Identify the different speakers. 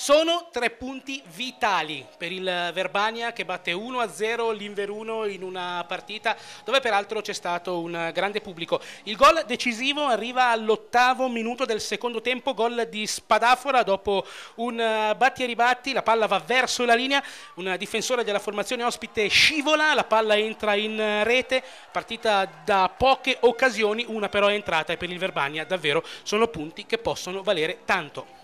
Speaker 1: Sono tre punti vitali per il Verbania che batte 1-0 l'Inveruno in una partita dove peraltro c'è stato un grande pubblico. Il gol decisivo arriva all'ottavo minuto del secondo tempo, gol di Spadafora dopo un eh, batti e ribatti, la palla va verso la linea, un difensore della formazione ospite scivola, la palla entra in eh, rete, partita da poche occasioni, una però è entrata e per il Verbania davvero sono punti che possono valere tanto.